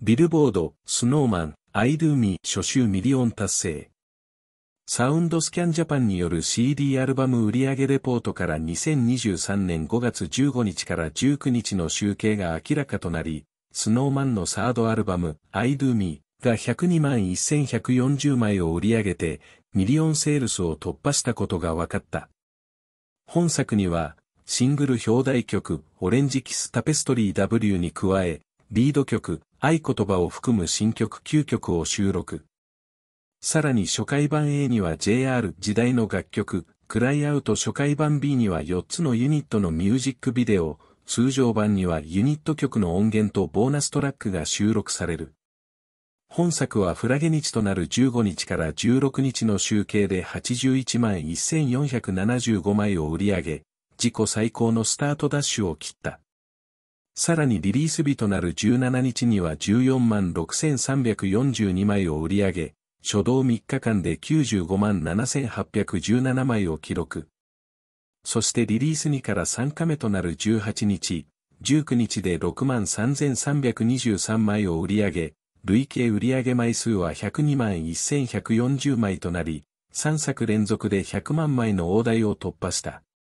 ビルボード、スノーマン、アイドゥーミー初週ミリオン達成。サウンドスキャンジャパンによる CD アルバム売上レポートから2023年5月15日から19日の集計が明らかとなり、スノーマンのサードアルバム、アドゥーミーが102万1140枚を売り上げて、ミリオンセールスを突破したことが分かった。本作には、シングル表題曲、オレンジキスタペストリー W に加え、リード曲、愛言葉を含む新曲9曲を収録。さらに初回版 A には JR 時代の楽曲、クライアウト初回版 B には4つのユニットのミュージックビデオ、通常版にはユニット曲の音源とボーナストラックが収録される。本作はフラゲ日となる15日から16日の集計で81万1475枚を売り上げ、自己最高のスタートダッシュを切った。さらにリリース日となる17日には14万6342枚を売り上げ、初動3日間で95万7817枚を記録。そしてリリース2から3日目となる18日、19日で6万3323枚を売り上げ、累計売上枚数は102万1140枚となり、3作連続で100万枚の大台を突破した。